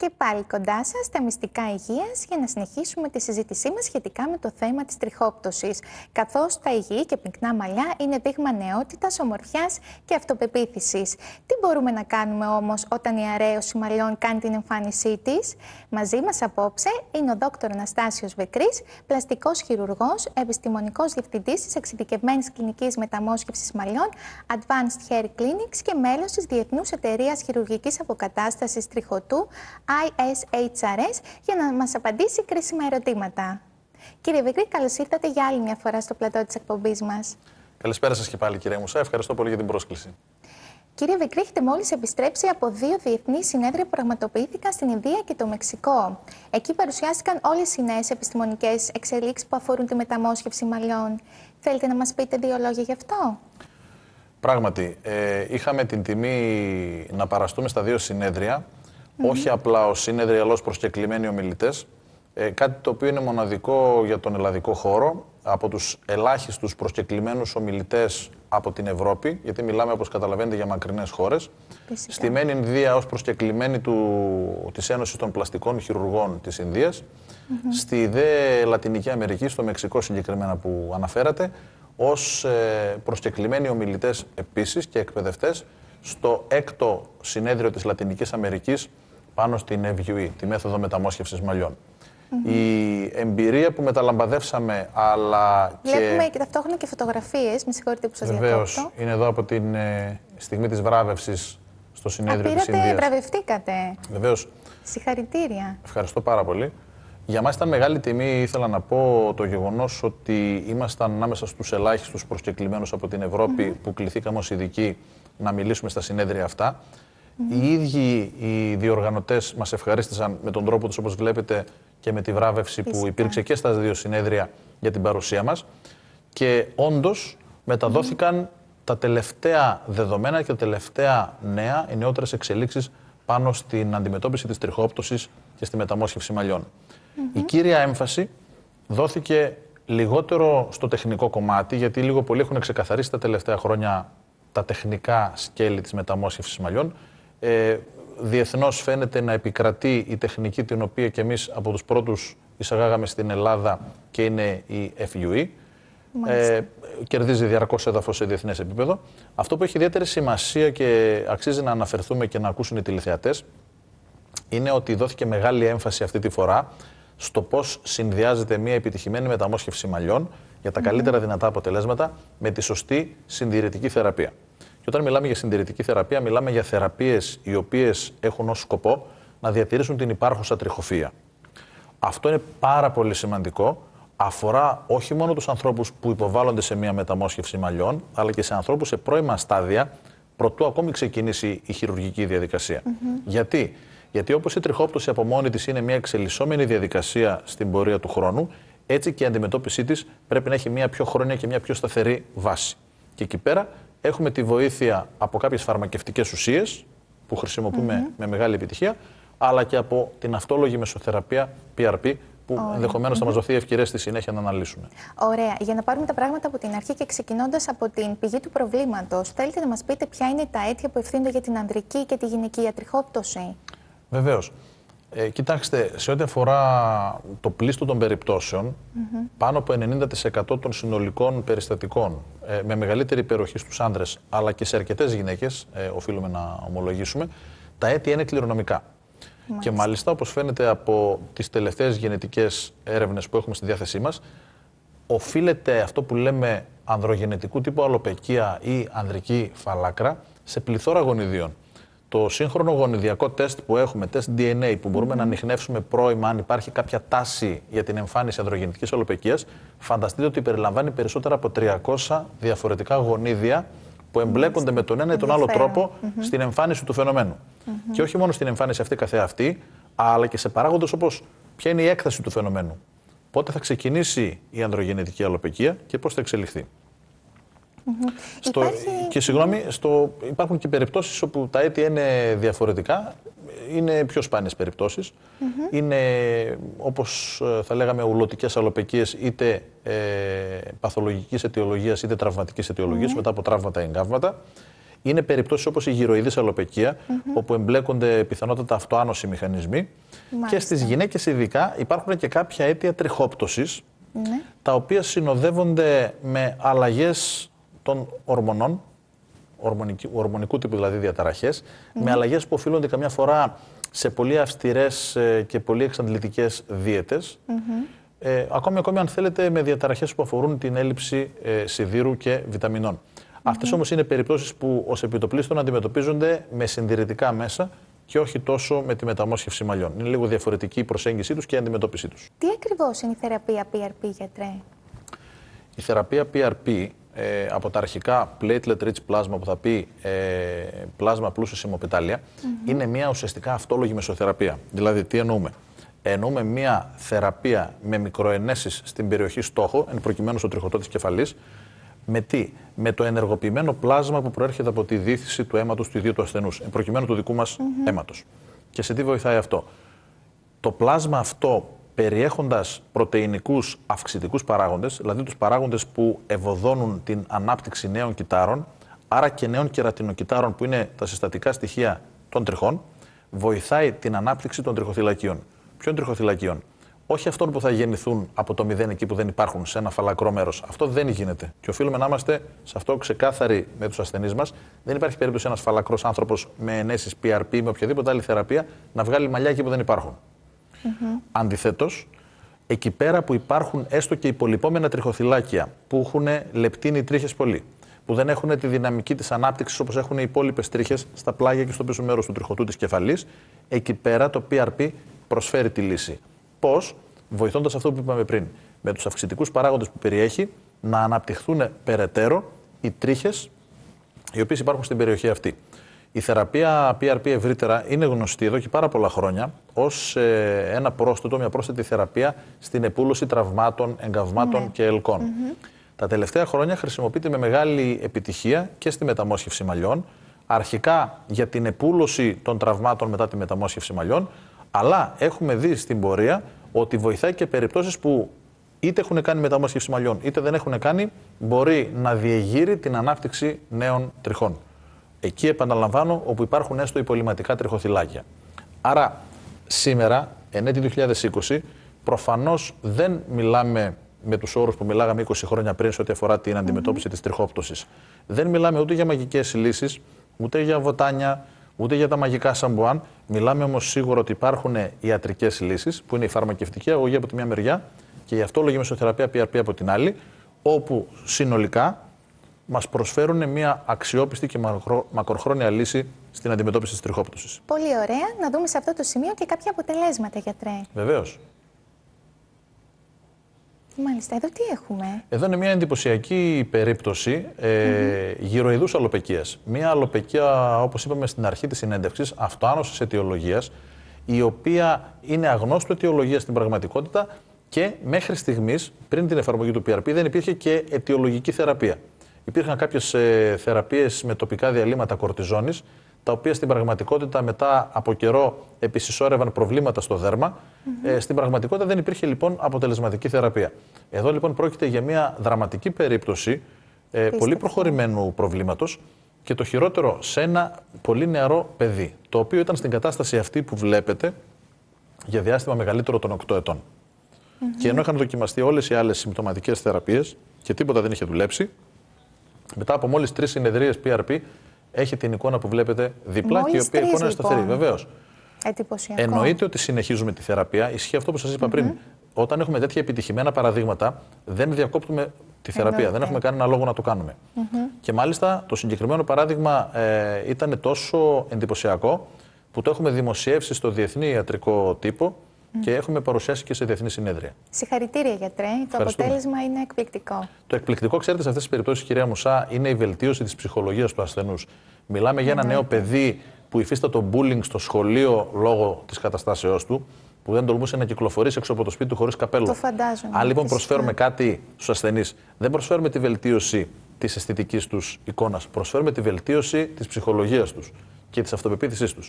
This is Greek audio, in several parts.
Και πάλι κοντά σας τα μυστικά υγείας για να συνεχίσουμε τη συζήτησή μας σχετικά με το θέμα της τριχόπτωσης. Καθώς τα υγιή και πυκνά μαλλιά είναι δείγμα νεότητας, ομορφιάς και αυτοπεποίθησης. Τι μπορούμε να κάνουμε όμως όταν η αρέωση μαλλιών κάνει την εμφάνισή της. Μαζί μας απόψε είναι ο Δ. Αναστάσιος Βεκρής, πλαστικός χειρουργός, επιστημονικός διευθυντής της εξειδικευμένης κλινικής μεταμόσχευσης μαλλιών Advanced Hair Clinics και μέλος της Διεθνούς Εταιρείας Χειρουργικής Αποκατάστασης Τριχωτού ISHRS για να μας απαντήσει κρίσιμα ερωτήματα. Κύριε Βικρή, καλώς ήρθατε για άλλη μια φορά στο πλατό της εκπομπής μας. Καλησπέρα σας και πάλι κύριε Μουσά, ευχαριστώ πολύ για την πρόσκληση. Κύριε Βικρή, έχετε μόλις επιστρέψει από δύο διεθνεί συνέδρια που πραγματοποιήθηκαν στην Ινδία και το Μεξικό. Εκεί παρουσιάστηκαν όλες οι νέες επιστημονικές εξελίξεις που αφορούν τη μεταμόσχευση μαλλιών. Θέλετε να μας πείτε δύο λόγια γι' αυτό. Πράγματι, ε, είχαμε την τιμή να παραστούμε στα δύο συνέδρια όχι απλά ως συνέδριο, αλλά ως προσκεκλημένοι ομιλητές. Ε, κάτι το οποίο είναι μοναδικό για τον ελλαδικό χώρο. Από τους ελάχιστους προσκεκλημένους ομιλητές από την Ευρώπη, γιατί μιλάμε όπως καταλαβαίνετε για μακρινές χώρες. Στη Μέν Ινδία ως προσκεκλημένη της Ένωσης των Πλαστικών Χειρουργών της Ινδίας. Στη ΔΕ Λατινική Αμερική, στο Μεξικό συγκεκριμένα που αναφέρατε, ως ε, προσκεκλημένοι ομιλητές επίσης και εκπαιδευτές στο έκτο συνέδριο της Λατινικής Αμερικής πάνω στην FUE, τη μεθοδο μεταμόσχευσης μεταμόσχευσης Η εμπειρία που μεταλαμπαδεύσαμε, αλλά. Βλέπουμε και, ταυτόχρονα και φωτογραφίες. Με συγχωρείτε που σας διακόπτω. Βεβαίως. Είναι εδώ από την ε, στιγμή της βράβευσης στο συνέδριο της Πήρατε, βραβευτήκατε. Βεβαίως. Συγχαρητήρια. Ευχαριστώ πάρα πολύ. Για μας ήταν μεγάλη τιμή, ήθελα να πω, το γεγονός ότι ήμασταν ανάμεσα στους ελάχιστους προσκεκλημένους από την ευρωπη που κληθήκαμε ως ειδικοί να μιλήσουμε στα συνέδρια αυτά. Οι ίδιοι οι διοργανωτές μας ευχαρίστησαν με τον τρόπο τους, όπως βλέπετε, και με τη βράβευση που υπήρξε και στα δύο συνέδρια για την παρουσία μας. Και όντως μεταδόθηκαν τα τελευταία δεδομένα και τα τελευταία νέα, οι νεότερες εξελίξεις πάνω στην αντιμετώπιση της τριχόπτωσης και στη μεταμόσχευση μαλλιών. Η κύρια έμφαση δόθηκε λιγότερο στο τεχνικό κομμάτι, γιατί λίγο πολύ έχουν ξεκαθαρίσει τα τελευταία χρόνια τα τεχνικά σκέλη της μεταμόσχευσης μαλλιών ε, Διεθνώς φαίνεται να επικρατεί η τεχνική την οποία και εμείς από τους πρώτους εισαγάγαμε στην Ελλάδα και είναι η FUE. Ε, κερδίζει διαρκώς έδαφος σε διεθνές επίπεδο. Αυτό που έχει ιδιαίτερη σημασία και αξίζει να αναφερθούμε και να ακούσουν οι τηλεθεατές είναι ότι δόθηκε μεγάλη έμφαση αυτή τη φορά στο πώς συνδυάζεται μια επιτυχημένη μεταμόσχευση μαλλιών για τα καλύτερα δυνατά αποτελέσματα με τη σωστή συντηρητική θεραπεία όταν μιλάμε για συντηρητική θεραπεία, μιλάμε για θεραπείες οι οποίες έχουν ως σκοπό να διατηρήσουν την υπάρχουσα τριχοφία. Αυτό είναι πάρα πολύ σημαντικό. Αφορά όχι μόνο τους ανθρώπους που υποβάλλονται σε μια μεταμόσχευση μαλλιών, αλλά και σε ανθρώπους σε πρώιμα στάδια, προτού ακόμη ξεκινήσει η χειρουργική διαδικασία. Γιατί, Γιατί όπως η τριχόπτωση από μόνη της είναι μια εξελισσόμενη διαδικασία στην πορεία του χρόνου, έτσι και η αντιμετώπιση της πρέπει να έχει μια πιο χρόνια και μια πιο σταθερή βάση. Και εκεί πέρα Έχουμε τη βοήθεια από κάποιες φαρμακευτικές ουσίες που χρησιμοποιούμε με μεγάλη επιτυχία, αλλά και από την αυτόλογη μεσοθεραπεία PRP που ενδεχομένως θα μας δοθεί ευκαιρία στη συνέχεια να αναλύσουμε. Ωραία. Για να πάρουμε τα πράγματα από την αρχή και ξεκινώντας από την πηγή του προβλήματος, θέλετε να μας πείτε ποια είναι τα αίτια που ευθύνονται για την ανδρική και τη γυναική ιατριχόπτωση. Βεβαίως. Ε, κοιτάξτε, σε ό,τι αφορά το πλήστο των περιπτώσεων, mm πάνω από 90% των συνολικών περιστατικών ε, με μεγαλύτερη υπεροχή στους άνδρες, αλλά και σε αρκετές γυναίκες, ε, οφείλουμε να ομολογήσουμε, τα αίτια είναι κληρονομικά. Και μάλιστα, όπως φαίνεται από τις τελευταίες γενετικές έρευνες που έχουμε στη διάθεσή μας, οφείλεται αυτό που λέμε ανδρογενετικού τύπου αλοπεκία ή ανδρική φαλάκρα σε πληθώρα γονιδίων το σύγχρονο γονιδιακό τεστ που έχουμε, τεστ DNA, που μπορούμε να ανοιχνεύσουμε πρώιμα αν υπάρχει κάποια τάση για την εμφάνιση ανδρογεννητικής ολοπαικίας, φανταστείτε ότι περιλαμβάνει περισσότερα από 300 διαφορετικά γονίδια που εμπλέκονται με τον ένα ή τον άλλο τρόπο στην εμφάνιση του φαινομένου. Και όχι μόνο στην εμφάνιση αυτή καθεαυτή, αλλά και σε παράγοντες όπως ποια είναι η έκταση του φαινομένου. Πότε θα ξεκινήσει η ανδρογεννητική αλλοπαικία και πώς θα εξελιχθεί. Στο, Υπάρχει... Και συγγνώμη, στο, υπάρχουν και περιπτώσεις όπου τα αίτια είναι διαφορετικά, είναι πιο σπάνιες περιπτώσεις. Mm-hmm. Είναι όπως ε, θα λέγαμε ουλωτικές αλλοπεκίες είτε ε, παθολογικής αιτιολογίας είτε τραυματικής αιτιολογίας mm-hmm. μετά από τραύματα η εγκάβματα. Είναι περιπτώσεις όπως η γυροειδης αλοπαικία αλλοπεκία, mm-hmm. όπου εμπλέκονται πιθανότατα αυτοάνωση μηχανισμοί. Και στις γυναίκες ειδικά υπάρχουν και κάποια αίτια τριχόπτωσης, ναι. τα οποία συνοδεύονται με αλλαγές των ορμονών, ορμονικού, τύπου δηλαδή διαταραχές, με αλλαγές που οφείλονται καμιά φορά σε πολύ αυστηρές ε, και πολύ εξαντλητικές δίαιτες, mm ε, ακόμη, ακόμη αν θέλετε με διαταραχές που αφορούν την έλλειψη ε, σιδήρου και βιταμινών. Mm -hmm. Αυτές όμως είναι περιπτώσεις που ως επιτοπλίστων αντιμετωπίζονται με συντηρητικά μέσα και όχι τόσο με τη μεταμόσχευση μαλλιών. Είναι λίγο διαφορετική η προσέγγιση τους και η αντιμετώπιση τους. Τι ακριβώς είναι η θεραπεία PRP, γιατρέ. Η θεραπεία PRP ε, από τα αρχικά platelet rich plasma που θα πει ε, πλάσμα πλούσιο σε είναι μια ουσιαστικά αυτόλογη μεσοθεραπεία. Δηλαδή, τι εννοούμε. Εννοούμε μια θεραπεία με μικροενέσεις στην περιοχή στόχο, εν προκειμένου στο τριχωτό της κεφαλής, με τι, με το ενεργοποιημένο πλάσμα που προέρχεται από τη δίθηση του αίματος του ιδίου του ασθενούς, εν προκειμένου του δικού μας mm αίματος. Και σε τι βοηθάει αυτό. Το πλάσμα αυτό περιέχοντας πρωτεϊνικούς αυξητικούς παράγοντες, δηλαδή τους παράγοντες που ευωδώνουν την ανάπτυξη νέων κυτάρων, άρα και νέων κερατινοκυτάρων που είναι τα συστατικά στοιχεία των τριχών, βοηθάει την ανάπτυξη των τριχοθυλακίων. Ποιων τριχοθυλακίων, όχι αυτών που θα γεννηθούν από το μηδέν εκεί που δεν υπάρχουν, σε ένα φαλακρό μέρος. Αυτό δεν γίνεται. Και οφείλουμε να είμαστε σε αυτό ξεκάθαροι με τους ασθενείς μας. Δεν υπάρχει περίπτωση ένας φαλακρός άνθρωπος με ενέσεις PRP με οποιαδήποτε άλλη θεραπεία να βγάλει μαλλιά εκεί που δεν υπάρχουν. Mm -hmm. Αντιθέτως, εκεί πέρα που υπάρχουν έστω και υπολοιπόμενα τριχοθυλάκια που έχουν λεπτίνει τρίχες πολύ, που δεν έχουν τη δυναμική της ανάπτυξης όπως έχουν οι υπόλοιπες τρίχες στα πλάγια και στο πίσω μέρος του τριχωτού της κεφαλής, εκεί πέρα το PRP προσφέρει τη λύση. Πώς, βοηθώντας αυτό που είπαμε πριν, με τους αυξητικούς παράγοντες που περιέχει, να αναπτυχθούν περαιτέρω οι τρίχες οι οποίες υπάρχουν στην περιοχή αυτή. Η θεραπεία PRP ευρύτερα είναι γνωστή εδώ και πάρα πολλά χρόνια ως ε, ένα πρόσθετο, μια πρόσθετη θεραπεία στην επούλωση τραυμάτων, εγκαυμάτων ναι. και ελκών. Τα τελευταία χρόνια χρησιμοποιείται με μεγάλη επιτυχία και στη μεταμόσχευση μαλλιών, αρχικά για την επούλωση των τραυμάτων μετά τη μεταμόσχευση μαλλιών, αλλά έχουμε δει στην πορεία ότι βοηθάει και περιπτώσεις που είτε έχουν κάνει μεταμόσχευση μαλλιών είτε δεν έχουν κάνει, μπορεί να διεγείρει την ανάπτυξη νέων τριχών. Εκεί επαναλαμβάνω όπου υπάρχουν έστω υπολοιματικά τριχοθυλάκια. Άρα σήμερα, εν έτη 2020, προφανώς δεν μιλάμε με τους όρους που μιλάγαμε 20 χρόνια πριν σε ό,τι αφορά την αντιμετώπιση mm -hmm. της τριχόπτωσης. Δεν μιλάμε ούτε για μαγικές λύσεις, ούτε για βοτάνια, ούτε για τα μαγικά σαμπουάν. Μιλάμε όμως σίγουρα ότι υπάρχουν ιατρικές λύσεις, που είναι η φαρμακευτική αγωγή από τη μία μεριά και η αυτόλογη μεσοθεραπεία PRP από την άλλη, όπου συνολικά μας προσφέρουν μια αξιόπιστη και μακροχρόνια λύση στην αντιμετώπιση της τριχόπτωσης. Πολύ ωραία. Να δούμε σε αυτό το σημείο και κάποια αποτελέσματα, γιατρέ. Βεβαίως. Μάλιστα, εδώ τι έχουμε. Εδώ είναι μια εντυπωσιακή περίπτωση ε, mm -hmm. γυροειδούς αλοπαικίας. Μια αλοπαικία, όπως είπαμε στην αρχή της συνέντευξης, αυτοάνωσης αιτιολογίας, η οποία είναι αγνώστου αιτιολογίας στην πραγματικότητα και μέχρι στιγμής, πριν την εφαρμογή του PRP, δεν υπήρχε και αιτιολογική θεραπεία υπήρχαν κάποιες θεραπείες με τοπικά διαλύματα κορτιζόνης, τα οποία στην πραγματικότητα μετά από καιρό επισυσσόρευαν προβλήματα στο δέρμα. Ε, στην πραγματικότητα δεν υπήρχε λοιπόν αποτελεσματική θεραπεία. Εδώ λοιπόν πρόκειται για μια δραματική περίπτωση ε, πολύ προχωρημένου προβλήματος και το χειρότερο σε ένα πολύ νεαρό παιδί, το οποίο ήταν στην κατάσταση αυτή που βλέπετε για διάστημα μεγαλύτερο των 8 ετών. Και ενώ είχαν δοκιμαστεί όλες οι άλλες συμπτωματικές θεραπείες και τίποτα δεν είχε δουλέψει, μετά από μόλις τρεις συνεδρίες PRP, έχει την εικόνα που βλέπετε διπλά και η οποία εικόνα είναι σταθερή. Λοιπόν. Βεβαίως. Εννοείται ότι συνεχίζουμε τη θεραπεία. Ισχύει αυτό που σας είπα πριν. Όταν έχουμε τέτοια επιτυχημένα παραδείγματα, δεν διακόπτουμε τη θεραπεία. Δεν έχουμε κανένα λόγο να το κάνουμε. Και μάλιστα το συγκεκριμένο παράδειγμα ε, ήταν τόσο εντυπωσιακό που το έχουμε δημοσιεύσει στο Διεθνή Ιατρικό Τύπο Mm. Και έχουμε παρουσιάσει και σε διεθνή συνέδρια. Συγχαρητήρια, γιατρέ. Το αποτέλεσμα είναι εκπληκτικό. Το εκπληκτικό, ξέρετε, σε αυτές τις περιπτώσεις, κυρία Μουσά, είναι η βελτίωση της ψυχολογίας του ασθενούς. Μιλάμε για ένα νέο παιδί που το bullying στο σχολείο λόγω της καταστάσεώς του, που δεν τολμούσε να κυκλοφορήσει έξω από το σπίτι του χωρίς καπέλο. Το φαντάζομαι. Αν λοιπόν προσφέρουμε ναι. κάτι στους ασθενείς, δεν προσφέρουμε τη βελτίωση της αισθητικής τους εικόνας. Προσφέρουμε τη βελτίωση της ψυχολογίας τους και της αυτοπεποίθησής τους.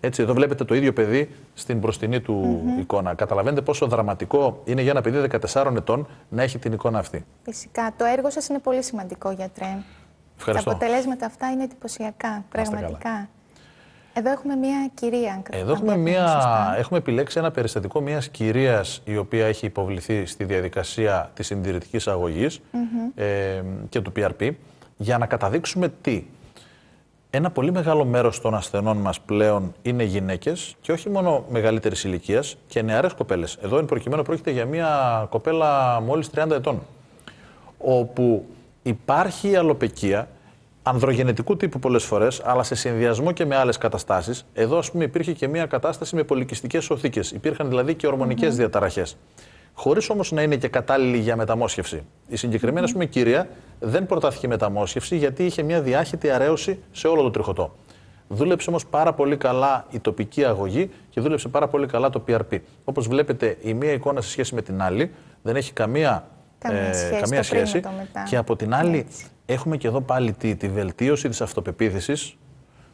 Έτσι, εδώ βλέπετε το ίδιο παιδί στην μπροστινή του εικόνα. Καταλαβαίνετε πόσο δραματικό είναι για ένα παιδί 14 ετών να έχει την εικόνα αυτή. Φυσικά. Το έργο σας είναι πολύ σημαντικό, γιατρέ. Ευχαριστώ. Τα αποτελέσματα αυτά είναι εντυπωσιακά, πραγματικά. Εδώ έχουμε μία κυρία. Εδώ έχουμε, μία, έχουμε επιλέξει ένα περιστατικό μια κυρίας η οποία έχει υποβληθεί στη διαδικασία της συντηρητικής αγωγής ε, και του PRP για να καταδείξουμε τι ένα πολύ μεγάλο μέρος των ασθενών μας πλέον είναι γυναίκες και όχι μόνο μεγαλύτερης ηλικίας και νεαρές κοπέλες. Εδώ εν προκειμένου πρόκειται για μια κοπέλα μόλις 30 ετών, όπου υπάρχει η ανδρογενετικού τύπου πολλές φορές, αλλά σε συνδυασμό και με άλλες καταστάσεις. Εδώ ας πούμε υπήρχε και μια κατάσταση με πολυκιστικές οθήκες. Υπήρχαν δηλαδή και ορμονικές διαταραχές χωρίς όμως να είναι και κατάλληλη για μεταμόσχευση. Η συγκεκριμένη mm. πούμε, κυρία δεν προτάθηκε μεταμόσχευση γιατί είχε μια διάχυτη αρέωση σε όλο το τριχωτό. Δούλεψε όμως πάρα πολύ καλά η τοπική αγωγή και δούλεψε πάρα πολύ καλά το PRP. Όπως βλέπετε, η μία εικόνα σε σχέση με την άλλη δεν έχει καμία, καμία ε, σχέση. Και από την άλλη, έχουμε και εδώ πάλι τη, βελτίωση της αυτοπεποίθησης,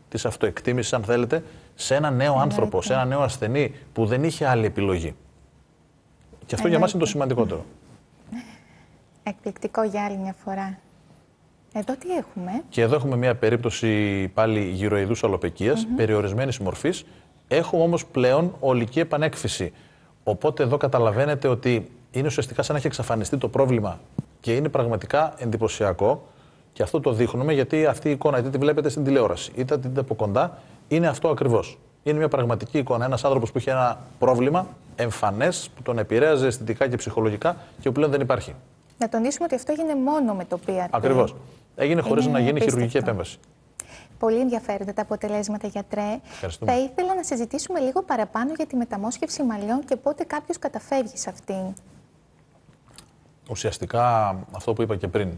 τη αυτοεκτίμησης, αν θέλετε, σε ένα νέο ναι, άνθρωπο, σε ναι. ένα νέο ασθενή που δεν είχε άλλη επιλογή. Και αυτό για ε, μας είναι το σημαντικότερο. Εκπληκτικό για άλλη μια φορά. Εδώ τι έχουμε. Και εδώ έχουμε μια περίπτωση πάλι γυροειδούς ολοπεκία, mm -hmm. περιορισμένης μορφής. Έχουμε όμως πλέον ολική επανέκφυση. Οπότε εδώ καταλαβαίνετε ότι είναι ουσιαστικά σαν να έχει εξαφανιστεί το πρόβλημα και είναι πραγματικά εντυπωσιακό. Και αυτό το δείχνουμε γιατί αυτή η εικόνα είτε τη βλέπετε στην τηλεόραση είτε την δείτε από κοντά είναι αυτό ακριβώς είναι μια πραγματική εικόνα. Ένας άνθρωπος που είχε ένα πρόβλημα εμφανές, που τον επηρέαζε αισθητικά και ψυχολογικά και που πλέον δεν υπάρχει. Να τονίσουμε ότι αυτό έγινε μόνο με το PRP. Ακριβώς. Έγινε χωρίς να γίνει χειρουργική επέμβαση. Πολύ ενδιαφέροντα τα αποτελέσματα, γιατρέ. Θα ήθελα να συζητήσουμε λίγο παραπάνω για τη μεταμόσχευση μαλλιών και πότε κάποιος καταφεύγει σε αυτήν. Ουσιαστικά αυτό που είπα και πριν.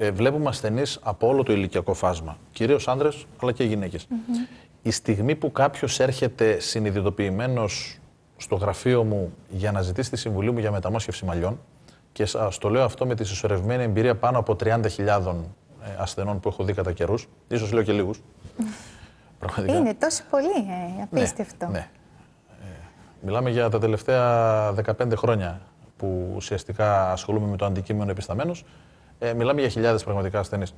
Ε, βλέπουμε ασθενείς από όλο το ηλικιακό φάσμα. Κυρίως άνδρε, αλλά και γυναίκες η στιγμή που κάποιος έρχεται συνειδητοποιημένος στο γραφείο μου για να ζητήσει τη συμβουλή μου για μεταμόσχευση μαλλιών και σας το λέω αυτό με τη συσσωρευμένη εμπειρία πάνω από 30.000 ε, ασθενών που έχω δει κατά καιρούς, ίσως λέω και λίγους. Πραγματικά. Είναι τόσο πολύ, ε, απίστευτο. Ναι, ναι. Ε, μιλάμε για τα τελευταία 15 χρόνια που ουσιαστικά ασχολούμαι με το αντικείμενο επισταμένος. Ε, μιλάμε για χιλιάδες πραγματικά ασθενείς.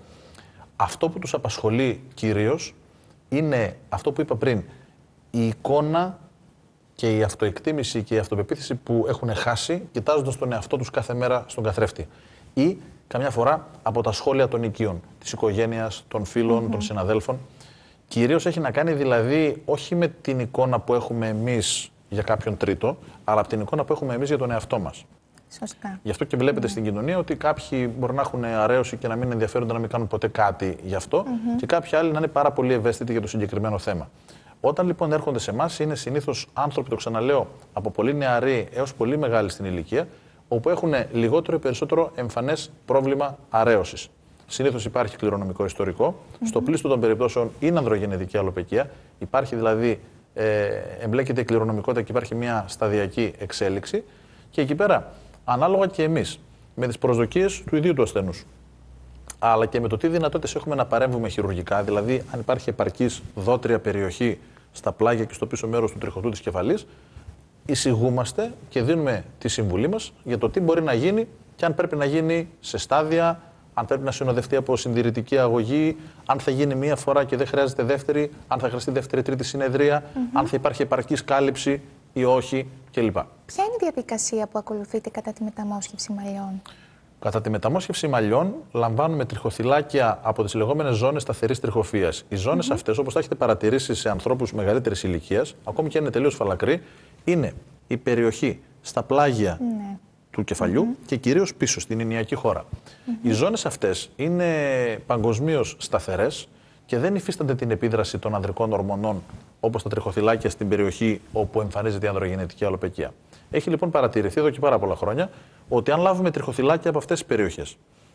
Αυτό που τους απασχολεί κυρίως είναι αυτό που είπα πριν. Η εικόνα και η αυτοεκτίμηση και η αυτοπεποίθηση που έχουν χάσει κοιτάζοντας τον εαυτό τους κάθε μέρα στον καθρέφτη. Ή καμιά φορά από τα σχόλια των οικείων, της οικογένειας, των φιλων των συναδέλφων. Κυρίως έχει να κάνει δηλαδή όχι με την εικόνα που έχουμε εμείς για κάποιον τρίτο, αλλά από την εικόνα που έχουμε εμείς για τον εαυτό μας. Σωστά. Γι' αυτό και βλέπετε ναι. στην κοινωνία ότι κάποιοι μπορεί να έχουν αρέωση και να μην ενδιαφέρονται να μην κάνουν ποτέ κάτι γι' αυτό, mm -hmm. και κάποιοι άλλοι να είναι πάρα πολύ ευαίσθητοι για το συγκεκριμένο θέμα. Όταν λοιπόν έρχονται σε εμάς, είναι συνήθως άνθρωποι, το ξαναλέω, από πολύ νεαροί έως πολύ μεγάλοι στην ηλικία, όπου έχουν λιγότερο ή περισσότερο εμφανές πρόβλημα αρέωσης. Συνήθως υπάρχει κληρονομικό ιστορικό. Στο πλήστο των περιπτώσεων είναι ανδρογενετική αλλοπαικία. Υπάρχει δηλαδή, ε, εμπλέκεται η κληρονομικότητα και υπάρχει μια σταδιακή εξέλιξη. Και εκεί πέρα Ανάλογα και εμείς με τις προσδοκίες του ιδίου του ασθενούς. Αλλά και με το τι δυνατότητες έχουμε να παρέμβουμε χειρουργικά, δηλαδή αν υπάρχει επαρκής δότρια περιοχή στα πλάγια και στο πίσω μέρος του τριχωτού της κεφαλής, εισηγούμαστε και δίνουμε τη συμβουλή μας για το τι μπορεί να γίνει και αν πρέπει να γίνει σε στάδια, αν πρέπει να συνοδευτεί από συντηρητική αγωγή, αν θα γίνει μία φορά και δεν χρειάζεται δεύτερη, αν θα χρειαστεί δεύτερη-τρίτη συνεδρία, αν θα υπάρχει επαρκής κάλυψη ή όχι. Ποια είναι η διαδικασία που ακολουθείτε κατά τη μεταμόσχευση μαλλιών. Κατά τη μεταμόσχευση μαλλιών, λαμβάνουμε τριχοθυλάκια από τις λεγόμενες ζώνες σταθερής τριχοφίας. Οι ζώνες mm -hmm. αυτές, όπως έχετε παρατηρήσει σε ανθρώπους μεγαλύτερης ηλικίας, ακόμη και αν είναι τελείως φαλακροί, είναι η περιοχή στα πλάγια ναι. του κεφαλιού και κυρίως πίσω στην ενιακή χώρα. Οι ζώνες αυτές είναι παγκοσμίως σταθερές και δεν υφίστανται την επίδραση των ανδρικών ορμονών όπως τα τριχοθυλάκια στην περιοχή όπου εμφανίζεται η ανδρογενετική αλοπαικία. Έχει λοιπόν παρατηρηθεί εδώ και πάρα πολλά χρόνια ότι αν λάβουμε τριχοθυλάκια από αυτές τις περιοχές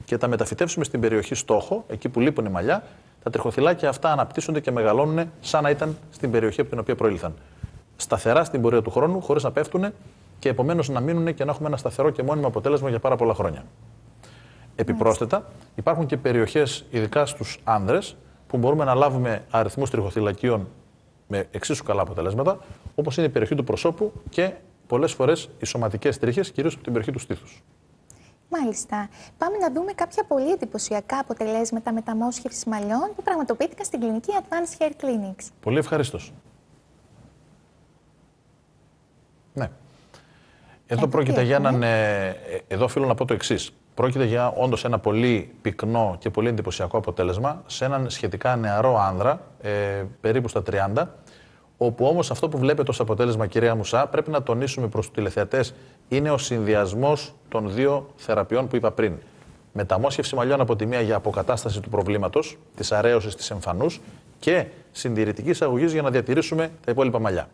και τα μεταφυτεύσουμε στην περιοχή στόχο, εκεί που λείπουν οι μαλλιά, τα τριχοθυλάκια αυτά αναπτύσσονται και μεγαλώνουν σαν να ήταν στην περιοχή από την οποία προήλθαν. Σταθερά στην πορεία του χρόνου, χωρίς να πέφτουν και επομένως να μείνουν και να έχουμε ένα σταθερό και μόνιμο αποτέλεσμα για πάρα πολλά χρόνια. Επιπρόσθετα, υπάρχουν και περιοχές, ειδικά στους άνδρες, που μπορούμε να λάβουμε αριθμούς τριχοθυλακίων με εξίσου καλά αποτελέσματα, όπως είναι η περιοχή του προσώπου και πολλές φορές οι σωματικές τρίχες, κυρίως από την περιοχή του στήθους. Μάλιστα. Πάμε να δούμε κάποια πολύ εντυπωσιακά αποτελέσματα μεταμόσχευσης μαλλιών που πραγματοποιήθηκαν στην κλινική Advanced Hair Clinics. Πολύ ευχαρίστως. Ναι. Εδώ πρόκειται για έναν. Ε, ε, εδώ να πω το εξής. Πρόκειται για όντως ένα πολύ πυκνό και πολύ εντυπωσιακό αποτέλεσμα σε έναν σχετικά νεαρό άνδρα, ε, περίπου στα 30. Όπου όμως αυτό που βλέπετε ως αποτέλεσμα, κυρία Μουσά, πρέπει να τονίσουμε προς τους τηλεθεατές, είναι ο συνδυασμός των δύο θεραπείων που είπα πριν. Μεταμόσχευση μαλλιών από τη μία για αποκατάσταση του προβλήματος, της αρέωσης της εμφανούς και συντηρητικής αγωγής για να διατηρήσουμε τα υπόλοιπα μαλλιά.